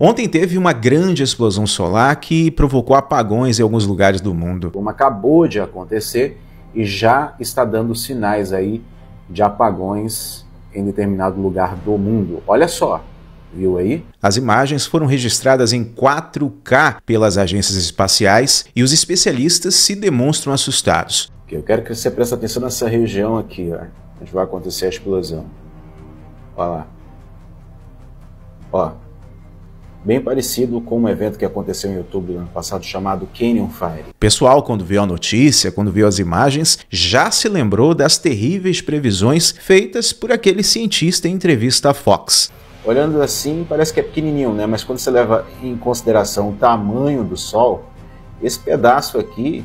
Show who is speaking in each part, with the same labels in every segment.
Speaker 1: Ontem teve uma grande explosão solar que provocou apagões em alguns lugares do mundo. Como acabou de acontecer e já está dando sinais aí de apagões em determinado lugar do mundo. Olha só, viu aí? As imagens foram registradas em 4K pelas agências espaciais e os especialistas se demonstram assustados. Eu quero que você preste atenção nessa região aqui, ó, onde vai acontecer a explosão. Olha lá. Ó, bem parecido com um evento que aconteceu em outubro do ano passado chamado Canyon Fire. pessoal, quando viu a notícia, quando viu as imagens, já se lembrou das terríveis previsões feitas por aquele cientista em entrevista à Fox. Olhando assim, parece que é pequenininho, né? Mas quando você leva em consideração o tamanho do Sol, esse pedaço aqui,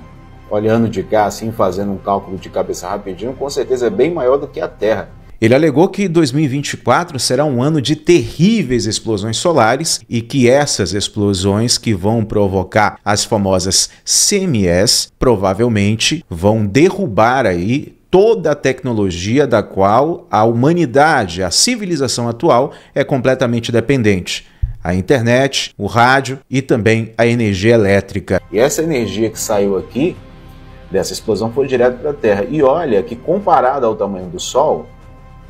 Speaker 1: olhando de cá, assim, fazendo um cálculo de cabeça rapidinho, com certeza é bem maior do que a Terra. Ele alegou que 2024 será um ano de terríveis explosões solares e que essas explosões que vão provocar as famosas CMS provavelmente vão derrubar aí toda a tecnologia da qual a humanidade, a civilização atual é completamente dependente a internet, o rádio e também a energia elétrica. E essa energia que saiu aqui dessa explosão foi direto para a Terra. E olha que comparado ao tamanho do Sol,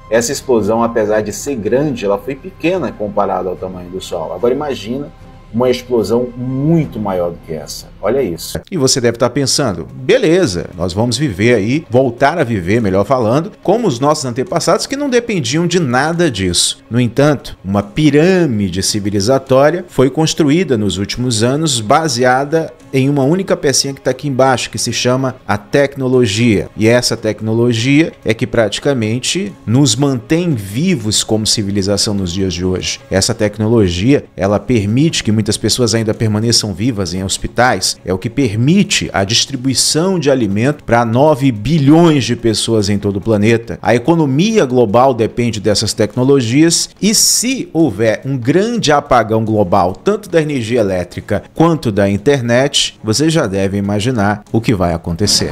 Speaker 1: essa explosão, apesar de ser grande, ela foi pequena comparada ao tamanho do Sol. Agora imagina uma explosão muito maior do que essa. Olha isso. E você deve estar pensando, beleza, nós vamos viver aí, voltar a viver, melhor falando, como os nossos antepassados que não dependiam de nada disso. No entanto, uma pirâmide civilizatória foi construída nos últimos anos baseada em uma única pecinha que está aqui embaixo, que se chama a tecnologia. E essa tecnologia é que praticamente nos mantém vivos como civilização nos dias de hoje. Essa tecnologia, ela permite que muitas pessoas ainda permaneçam vivas em hospitais, é o que permite a distribuição de alimento para 9 bilhões de pessoas em todo o planeta. A economia global depende dessas tecnologias e se houver um grande apagão global, tanto da energia elétrica quanto da internet, seguinte, vocês já devem imaginar o que vai acontecer.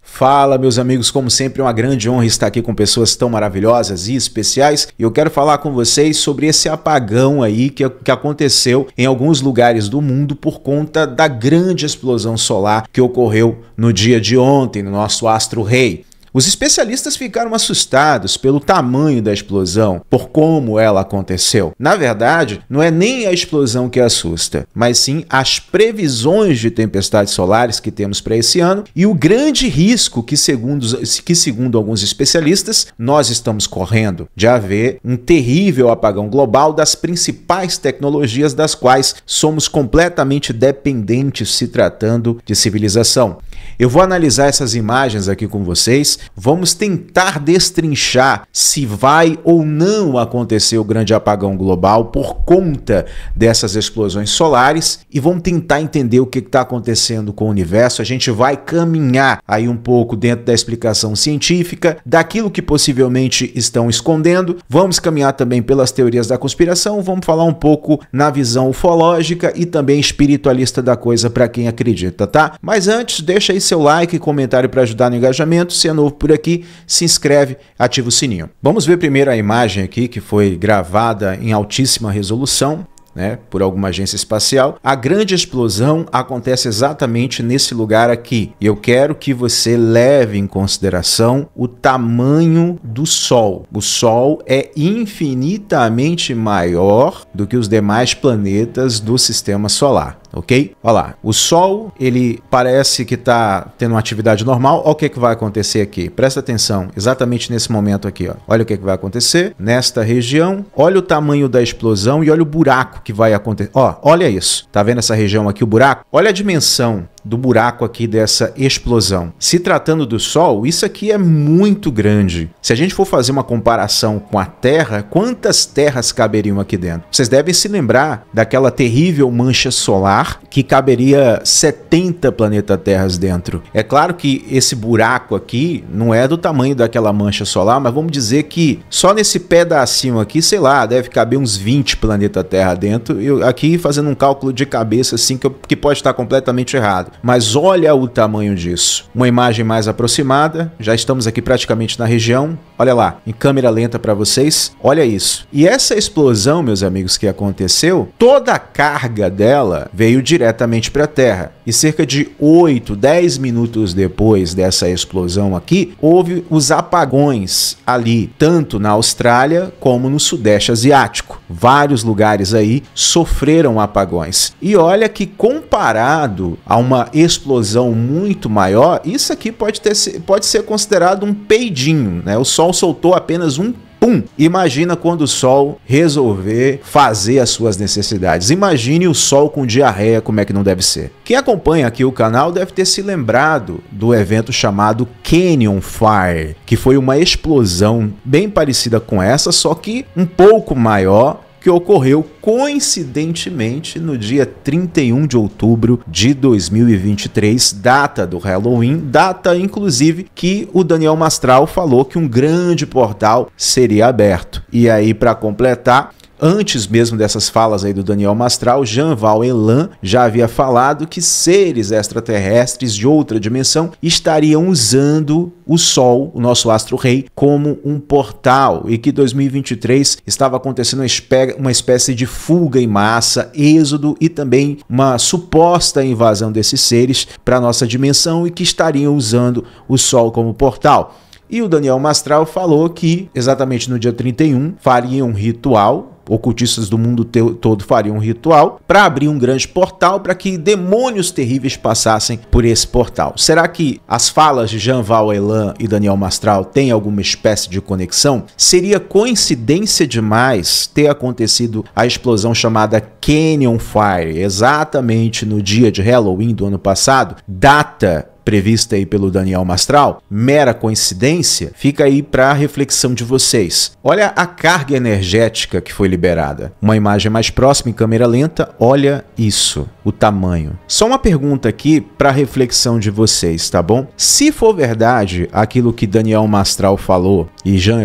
Speaker 1: Fala, meus amigos, como sempre, é uma grande honra estar aqui com pessoas tão maravilhosas e especiais. E eu quero falar com vocês sobre esse apagão aí que, que aconteceu em alguns lugares do mundo por conta da grande explosão solar que ocorreu no dia de ontem, no nosso astro rei. Os especialistas ficaram assustados pelo tamanho da explosão, por como ela aconteceu. Na verdade, não é nem a explosão que assusta, mas sim as previsões de tempestades solares que temos para esse ano e o grande risco que segundo, que, segundo alguns especialistas, nós estamos correndo de haver um terrível apagão global das principais tecnologias das quais somos completamente dependentes se tratando de civilização. Eu vou analisar essas imagens aqui com vocês Vamos tentar destrinchar se vai ou não acontecer o grande apagão global por conta dessas explosões solares e vamos tentar entender o que está acontecendo com o universo. A gente vai caminhar aí um pouco dentro da explicação científica daquilo que possivelmente estão escondendo. Vamos caminhar também pelas teorias da conspiração. Vamos falar um pouco na visão ufológica e também espiritualista da coisa para quem acredita, tá? Mas antes, deixa aí seu like e comentário para ajudar no engajamento. Se é novo novo por aqui, se inscreve, ativa o sininho. Vamos ver primeiro a imagem aqui que foi gravada em altíssima resolução. Né, por alguma agência espacial. A grande explosão acontece exatamente nesse lugar aqui. E eu quero que você leve em consideração o tamanho do Sol. O Sol é infinitamente maior do que os demais planetas do sistema solar ok? Olha lá, o Sol, ele parece que está tendo uma atividade normal, olha o que, é que vai acontecer aqui, presta atenção, exatamente nesse momento aqui, ó. olha o que, é que vai acontecer nesta região, olha o tamanho da explosão e olha o buraco que vai acontecer, ó, olha isso, tá vendo essa região aqui, o buraco? Olha a dimensão do buraco aqui dessa explosão. Se tratando do Sol, isso aqui é muito grande. Se a gente for fazer uma comparação com a Terra, quantas terras caberiam aqui dentro? Vocês devem se lembrar daquela terrível mancha solar que caberia 70 planetas Terras dentro. É claro que esse buraco aqui não é do tamanho daquela mancha solar, mas vamos dizer que só nesse pedacinho aqui, sei lá, deve caber uns 20 planetas Terra dentro. Eu aqui fazendo um cálculo de cabeça assim que, eu, que pode estar completamente errado mas olha o tamanho disso. Uma imagem mais aproximada, já estamos aqui praticamente na região. Olha lá, em câmera lenta para vocês, olha isso. E essa explosão, meus amigos, que aconteceu, toda a carga dela veio diretamente para a Terra. E cerca de 8, 10 minutos depois dessa explosão aqui, houve os apagões ali, tanto na Austrália como no Sudeste Asiático. Vários lugares aí sofreram apagões. E olha que comparado a uma explosão muito maior, isso aqui pode, ter, pode ser considerado um peidinho, né? O Sol soltou apenas um Pum! Imagina quando o sol resolver fazer as suas necessidades. Imagine o sol com diarreia, como é que não deve ser. Quem acompanha aqui o canal deve ter se lembrado do evento chamado Canyon Fire, que foi uma explosão bem parecida com essa, só que um pouco maior que ocorreu coincidentemente no dia 31 de outubro de 2023, data do Halloween, data inclusive que o Daniel Mastral falou que um grande portal seria aberto. E aí, para completar, Antes mesmo dessas falas aí do Daniel Mastral, Jean Val Elan já havia falado que seres extraterrestres de outra dimensão estariam usando o Sol, o nosso astro-rei, como um portal e que 2023 estava acontecendo uma, espécie de fuga em massa, êxodo e também uma suposta invasão desses seres para nossa dimensão e que estariam usando o Sol como portal. E o Daniel Mastral falou que, exatamente no dia 31, faria um ritual ocultistas do mundo todo fariam um ritual para abrir um grande portal para que demônios terríveis passassem por esse portal. Será que as falas de Jean Val Elan e Daniel Mastral têm alguma espécie de conexão? Seria coincidência demais ter acontecido a explosão chamada Canyon Fire exatamente no dia de Halloween do ano passado? Data prevista aí pelo Daniel Mastral, mera coincidência, fica aí para a reflexão de vocês. Olha a carga energética que foi liberada. Uma imagem mais próxima em câmera lenta, olha isso, o tamanho. Só uma pergunta aqui para reflexão de vocês, tá bom? Se for verdade aquilo que Daniel Mastral falou e Jean,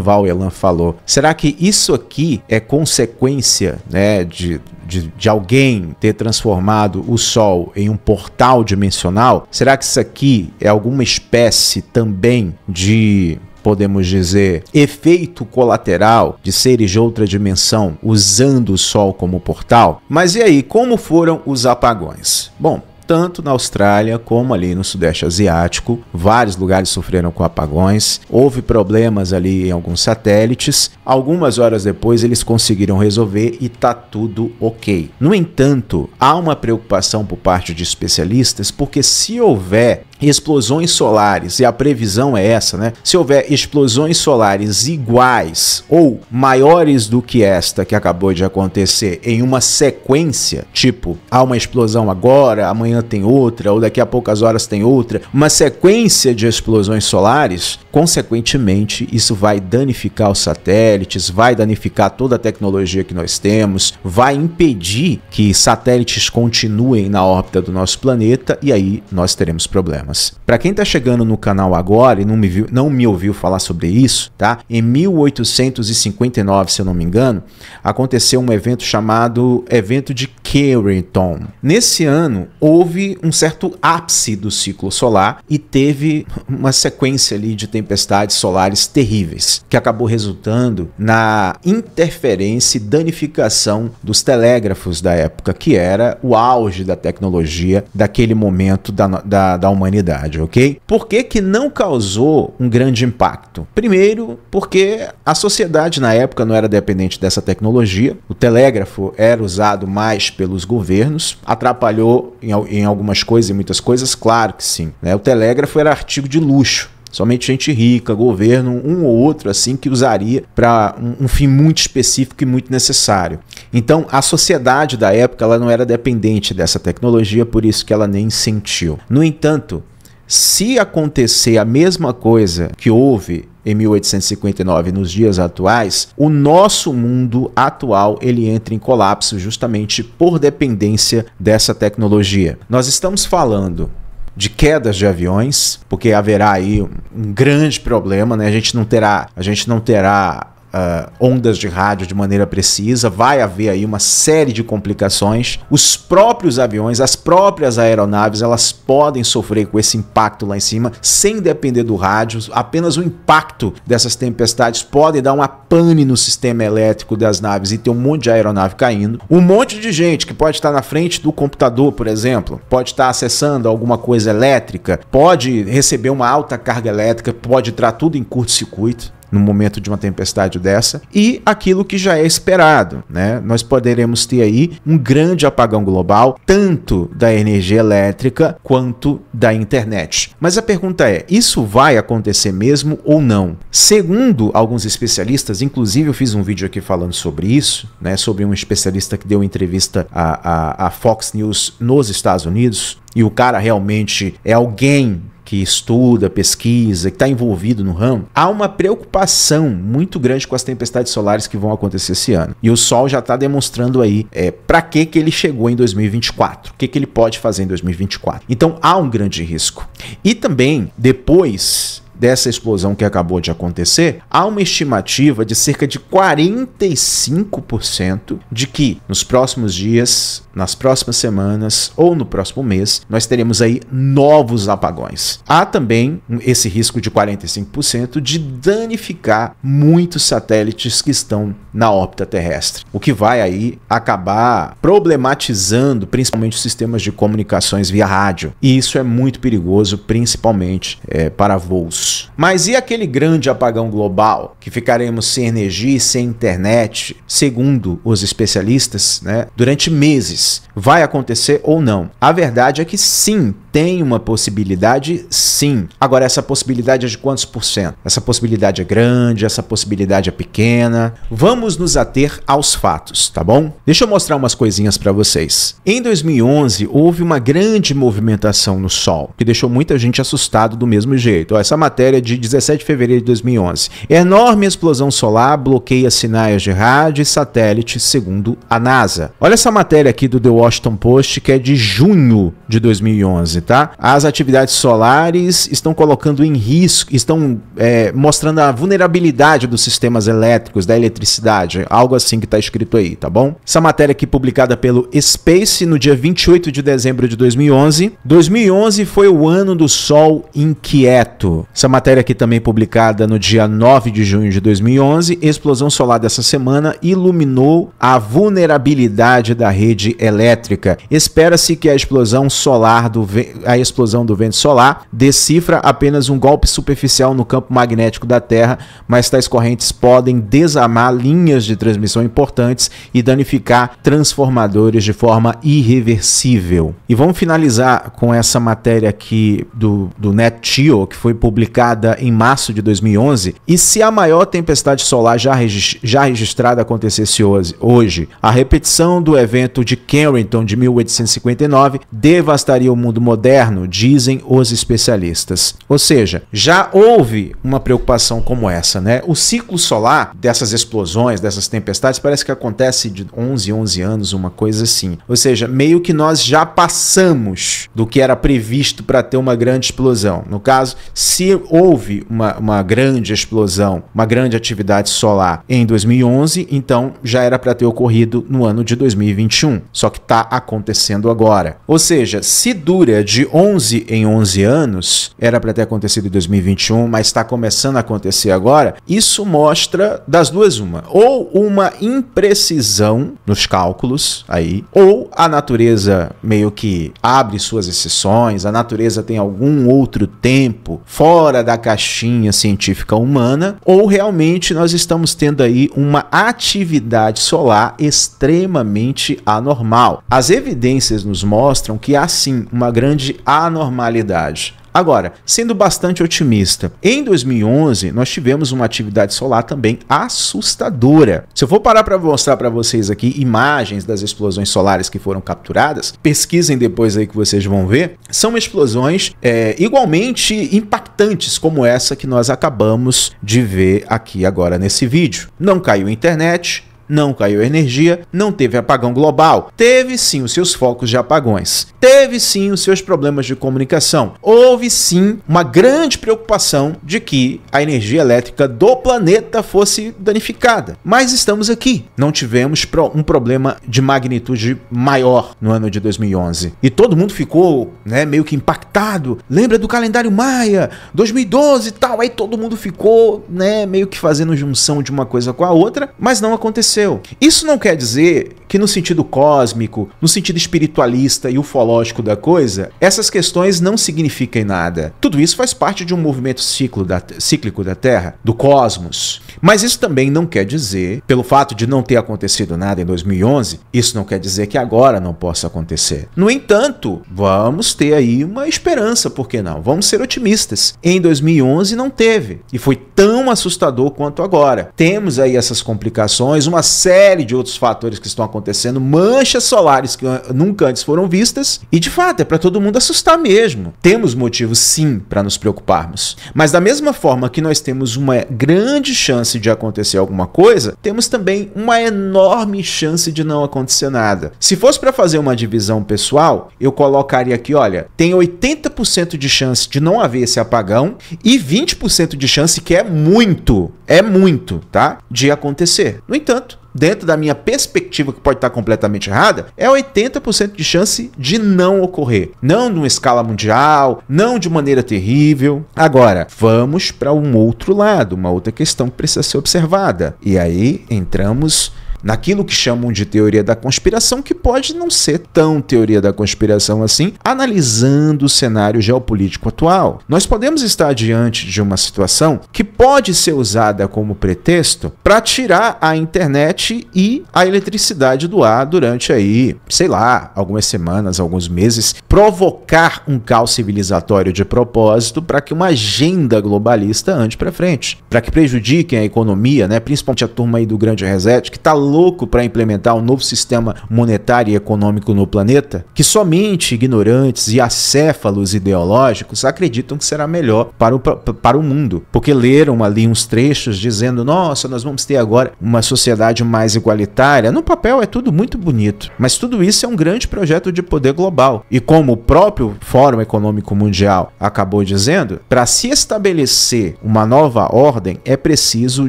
Speaker 1: Val, falou, será que isso aqui é consequência, né, de de, de alguém ter transformado o Sol em um portal dimensional, será que isso aqui é alguma espécie também de podemos dizer, efeito colateral de seres de outra dimensão usando o Sol como portal. Mas e aí, como foram os apagões? Bom, tanto na Austrália como ali no Sudeste Asiático. Vários lugares sofreram com apagões, houve problemas ali em alguns satélites. Algumas horas depois eles conseguiram resolver e tá tudo ok. No entanto, há uma preocupação por parte de especialistas porque se houver explosões solares, e a previsão é essa, né? Se houver explosões solares iguais ou maiores do que esta que acabou de acontecer em uma sequência, tipo, há uma explosão agora, amanhã tem outra, ou daqui a poucas horas tem outra, uma sequência de explosões solares, consequentemente, isso vai danificar os satélites, vai danificar toda a tecnologia que nós temos, vai impedir que satélites continuem na órbita do nosso planeta e aí nós teremos problemas problemas. Para quem está chegando no canal agora e não me, viu, não me ouviu falar sobre isso, tá? Em 1859, se eu não me engano, aconteceu um evento chamado Evento de Carrington. Nesse ano, houve um certo ápice do ciclo solar e teve uma sequência ali de tempestades solares terríveis, que acabou resultando na interferência e danificação dos telégrafos da época, que era o auge da tecnologia daquele momento da, da, da humanidade, ok? Por que, que não causou um grande impacto? Primeiro, porque a sociedade na época não era dependente dessa tecnologia, o telégrafo era usado mais pelos governos, atrapalhou em, em algumas coisas e muitas coisas, claro que sim. Né? O telégrafo era artigo de luxo. Somente gente rica, governo, um ou outro assim que usaria para um, um, fim muito específico e muito necessário. Então, a sociedade da época ela não era dependente dessa tecnologia, por isso que ela nem sentiu. No entanto, se acontecer a mesma coisa que houve em 1859 nos dias atuais, o nosso mundo atual ele entra em colapso justamente por dependência dessa tecnologia. Nós estamos falando de quedas de aviões, porque haverá aí um grande problema, né? A gente não terá, a gente não terá uh, ondas de rádio de maneira precisa, vai haver aí uma série de complicações. Os próprios aviões, as próprias aeronaves, elas podem sofrer com esse impacto lá em cima, sem depender do rádio. Apenas o impacto dessas tempestades pode dar uma pane no sistema elétrico das naves e ter um monte de aeronave caindo. Um monte de gente que pode estar na frente do computador, por exemplo, pode estar acessando alguma coisa elétrica, pode receber uma alta carga elétrica, pode entrar tudo em curto-circuito no momento de uma tempestade dessa, e aquilo que já é esperado, né? Nós poderemos ter aí um grande apagão global, tanto da energia elétrica quanto da internet. Mas a pergunta é: isso vai acontecer mesmo ou não? Segundo alguns especialistas, inclusive eu fiz um vídeo aqui falando sobre isso, né? Sobre um especialista que deu entrevista à, à, à Fox News nos Estados Unidos, e o cara realmente é alguém que estuda, pesquisa, que está envolvido no ramo, há uma preocupação muito grande com as tempestades solares que vão acontecer esse ano. E o Sol já está demonstrando aí é, para que, que ele chegou em 2024, o que, que ele pode fazer em 2024. Então há um grande risco. E também, depois dessa explosão que acabou de acontecer, há uma estimativa de cerca de 45% de que nos próximos dias, nas próximas semanas ou no próximo mês, nós teremos aí novos apagões. Há também esse risco de 45% de danificar muitos satélites que estão na órbita terrestre, o que vai aí acabar problematizando principalmente os sistemas de comunicações via rádio. E isso é muito perigoso, principalmente é, para voos. Mas e aquele grande apagão global, que ficaremos sem energia e sem internet, segundo os especialistas, né, durante meses? Vai acontecer ou não? A verdade é que sim, tem uma possibilidade, sim. Agora, essa possibilidade é de quantos por cento? Essa possibilidade é grande, essa possibilidade é pequena. Vamos nos ater aos fatos, tá bom? Deixa eu mostrar umas coisinhas para vocês. Em 2011, houve uma grande movimentação no Sol, que deixou muita gente assustado do mesmo jeito. essa matéria é de 17 de fevereiro de 2011. Enorme explosão solar bloqueia sinais de rádio e satélite, segundo a NASA. Olha essa matéria aqui do The Washington Post, que é de junho de 2011 tá? As atividades solares estão colocando em risco, estão é, mostrando a vulnerabilidade dos sistemas elétricos, da eletricidade, algo assim que está escrito aí, tá bom? Essa matéria aqui publicada pelo Space no dia 28 de dezembro de 2011. 2011 foi o ano do Sol inquieto. Essa matéria aqui também publicada no dia 9 de junho de 2011. Explosão solar dessa semana iluminou a vulnerabilidade da rede elétrica. Espera-se que a explosão solar do, a explosão do vento solar decifra apenas um golpe superficial no campo magnético da Terra, mas tais correntes podem desamar linhas de transmissão importantes e danificar transformadores de forma irreversível. E vamos finalizar com essa matéria aqui do, do NetGeo, que foi publicada em março de 2011. E se a maior tempestade solar já, já registrada acontecesse hoje, hoje, a repetição do evento de Carrington de 1859 devastaria o mundo moderno moderno, dizem os especialistas. Ou seja, já houve uma preocupação como essa, né? O ciclo solar dessas explosões, dessas tempestades, parece que acontece de 11, 11 anos, uma coisa assim. Ou seja, meio que nós já passamos do que era previsto para ter uma grande explosão. No caso, se houve uma, uma grande explosão, uma grande atividade solar em 2011, então já era para ter ocorrido no ano de 2021. Só que está acontecendo agora. Ou seja, se dura de 11 em 11 anos, era para ter acontecido em 2021, mas está começando a acontecer agora, isso mostra das duas uma, ou uma imprecisão nos cálculos aí, ou a natureza meio que abre suas exceções, a natureza tem algum outro tempo fora da caixinha científica humana, ou realmente nós estamos tendo aí uma atividade solar extremamente anormal. As evidências nos mostram que há sim uma grande de anormalidade. Agora, sendo bastante otimista, em 2011 nós tivemos uma atividade solar também assustadora. Se eu for parar para mostrar para vocês aqui imagens das explosões solares que foram capturadas, pesquisem depois aí que vocês vão ver, são explosões é, igualmente impactantes como essa que nós acabamos de ver aqui agora nesse vídeo. Não caiu a internet, não caiu energia, não teve apagão global, teve sim os seus focos de apagões, teve sim os seus problemas de comunicação, houve sim uma grande preocupação de que a energia elétrica do planeta fosse danificada. Mas estamos aqui, não tivemos um problema de magnitude maior no ano de 2011 e todo mundo ficou né, meio que impactado. Lembra do calendário Maia, 2012 e tal, aí todo mundo ficou né, meio que fazendo junção de uma coisa com a outra, mas não aconteceu aconteceu. Isso não quer dizer que, no sentido cósmico, no sentido espiritualista e ufológico da coisa, essas questões não significam nada. Tudo isso faz parte de um movimento da, cíclico da Terra, do cosmos. Mas isso também não quer dizer, pelo fato de não ter acontecido nada em 2011, isso não quer dizer que agora não possa acontecer. No entanto, vamos ter aí uma esperança, por que não? Vamos ser otimistas. Em 2011 não teve e foi tão assustador quanto agora. Temos aí essas complicações, uma série de outros fatores que estão acontecendo acontecendo, manchas solares que nunca antes foram vistas, e de fato é para todo mundo assustar mesmo. Temos motivos sim para nos preocuparmos, mas da mesma forma que nós temos uma grande chance de acontecer alguma coisa, temos também uma enorme chance de não acontecer nada. Se fosse para fazer uma divisão pessoal, eu colocaria aqui, olha, tem 80% de chance de não haver esse apagão e 20% de chance que é muito é muito, tá? De acontecer. No entanto, dentro da minha perspectiva, que pode estar completamente errada, é 80% de chance de não ocorrer. Não numa escala mundial, não de maneira terrível. Agora, vamos para um outro lado, uma outra questão que precisa ser observada. E aí entramos naquilo que chamam de teoria da conspiração, que pode não ser tão teoria da conspiração assim, analisando o cenário geopolítico atual. Nós podemos estar diante de uma situação que pode ser usada como pretexto para tirar a internet e a eletricidade do ar durante aí, sei lá, algumas semanas, alguns meses, provocar um caos civilizatório de propósito para que uma agenda globalista ande para frente, para que prejudiquem a economia, né, principalmente a turma aí do grande reset que está louco para implementar um novo sistema monetário e econômico no planeta que somente ignorantes e acéfalos ideológicos acreditam que será melhor para o, para o mundo, porque leram ali uns trechos dizendo: nossa, nós vamos ter agora uma sociedade mais igualitária. No papel é tudo muito bonito, mas tudo isso é um grande projeto de poder global. E como o próprio Fórum Econômico Mundial acabou dizendo, para se estabelecer uma nova ordem é preciso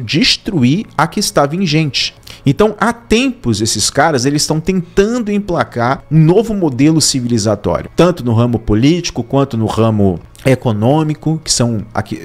Speaker 1: destruir a que está vigente. Então, há tempos esses caras eles estão tentando emplacar um novo modelo civilizatório, tanto no ramo político quanto no ramo econômico, que são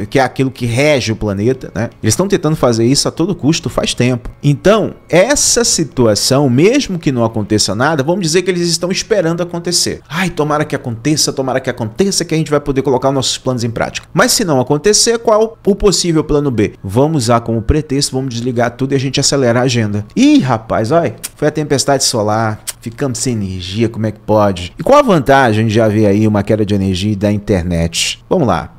Speaker 1: que é aquilo que rege o planeta, né? Eles estão tentando fazer isso a todo custo faz tempo. Então, essa situação, mesmo que não aconteça nada, vamos dizer que eles estão esperando acontecer. Ai, tomara que aconteça, tomara que aconteça que a gente vai poder colocar nossos planos em prática. Mas se não acontecer, qual o possível plano B? Vamos usar como pretexto, vamos desligar tudo e a gente acelerar a agenda. Ih, rapaz, olha, foi a tempestade solar ficamos sem energia, como é que pode? E qual a vantagem de haver aí uma queda de energia e da internet? Vamos lá.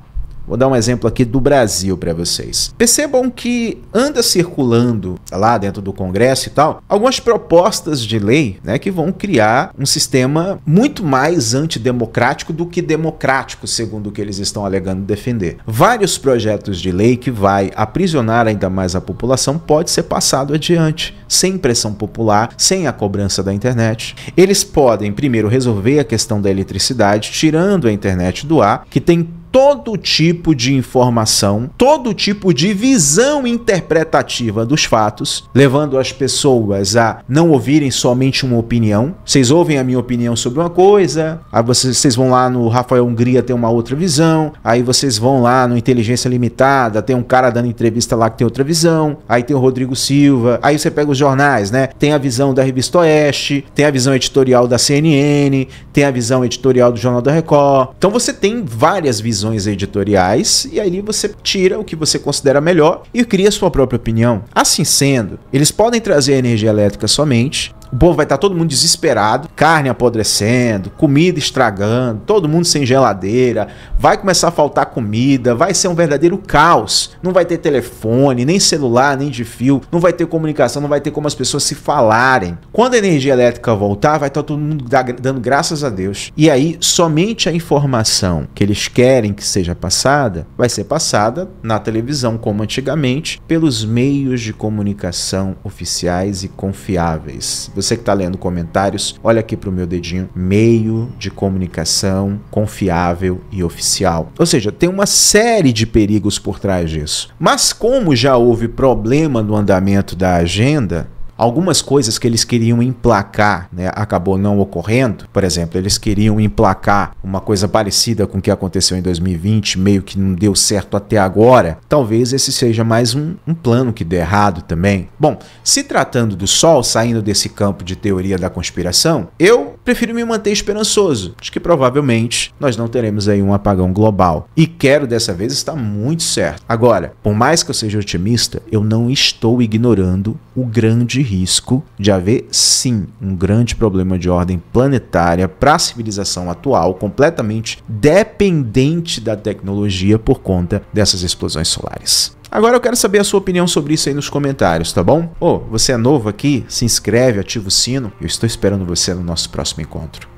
Speaker 1: Vou dar um exemplo aqui do Brasil para vocês. Percebam que anda circulando lá dentro do Congresso e tal algumas propostas de lei né, que vão criar um sistema muito mais antidemocrático do que democrático, segundo o que eles estão alegando defender. Vários projetos de lei que vai aprisionar ainda mais a população pode ser passado adiante, sem pressão popular, sem a cobrança da internet. Eles podem primeiro resolver a questão da eletricidade, tirando a internet do ar, que tem todo tipo de informação, todo tipo de visão interpretativa dos fatos, levando as pessoas a não ouvirem somente uma opinião. Vocês ouvem a minha opinião sobre uma coisa, aí vocês, vocês vão lá no Rafael Hungria ter uma outra visão, aí vocês vão lá no Inteligência Limitada, tem um cara dando entrevista lá que tem outra visão, aí tem o Rodrigo Silva, aí você pega os jornais, né? Tem a visão da revista Oeste, tem a visão editorial da CNN, tem a visão editorial do Jornal da Record. Então você tem várias visões editoriais e ali você tira o que você considera melhor e cria sua própria opinião. Assim sendo, eles podem trazer a energia elétrica somente, o povo vai estar todo mundo desesperado, carne apodrecendo, comida estragando, todo mundo sem geladeira, vai começar a faltar comida, vai ser um verdadeiro caos. Não vai ter telefone, nem celular, nem de fio, não vai ter comunicação, não vai ter como as pessoas se falarem. Quando a energia elétrica voltar, vai estar todo mundo dando graças a Deus. E aí, somente a informação que eles querem que seja passada vai ser passada na televisão, como antigamente, pelos meios de comunicação oficiais e confiáveis. Você você que está lendo comentários, olha aqui para o meu dedinho, meio de comunicação confiável e oficial. Ou seja, tem uma série de perigos por trás disso. Mas como já houve problema no andamento da agenda, Algumas coisas que eles queriam emplacar né, acabou não ocorrendo. Por exemplo, eles queriam emplacar uma coisa parecida com o que aconteceu em 2020, meio que não deu certo até agora. Talvez esse seja mais um, um plano que dê errado também. Bom, se tratando do Sol, saindo desse campo de teoria da conspiração, eu prefiro me manter esperançoso de que provavelmente nós não teremos aí um apagão global. E quero dessa vez estar muito certo. Agora, por mais que eu seja otimista, eu não estou ignorando o grande risco de haver sim um grande problema de ordem planetária para a civilização atual, completamente dependente da tecnologia por conta dessas explosões solares. Agora eu quero saber a sua opinião sobre isso aí nos comentários, tá bom? Ô, oh, você é novo aqui? Se inscreve, ativa o sino. Eu estou esperando você no nosso próximo encontro.